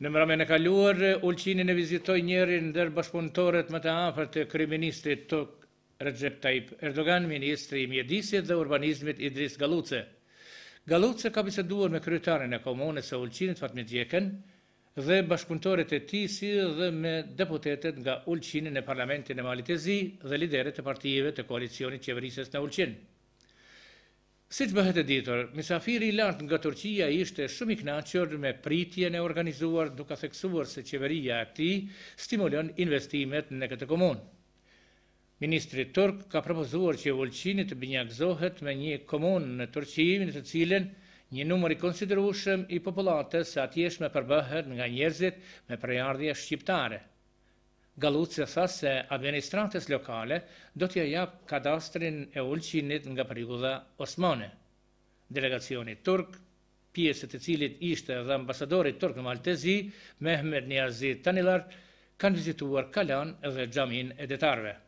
Në mërame në kaluar, ulqinin e vizitoj njerin ndër bashkëpunëtorët më të afer të kriministit të Recep Tayyip Erdogan, ministri i mjedisit dhe urbanizmit Idris Galuce. Galuce ka biseduar me kryetarën e komunës e ulqinit Fatmi Djekën dhe bashkëpunëtorët e tisi si dhe me deputetet nga ulqinin e parlamentin e Malitezi dhe lideret e partijive të koalicionit qeverisës në ulqinë. Si që bëhet e ditur, misafiri i lartë nga Turqia ishte shumë i knaqër me pritje në organizuar duka theksuar se qeveria ti stimulon investimet në këtë komun. Ministri Turk ka propozuar që volqinit të binjakzohet me një komun në Turqimin të cilin një numëri konsiderushëm i populatës atjesh me përbëhet nga njerëzit me prejardhje shqiptare. Galucja tha se administrantës lokale do t'ja japë kadastrin e ullqinit nga periuda Osmane. Delegacioni Turk, pjesët e cilit ishte dhe ambasadori Turk në Maltezi, Mehmet Niazi Tanilar, kanë vizituar Kalan dhe Gjamin e detarve.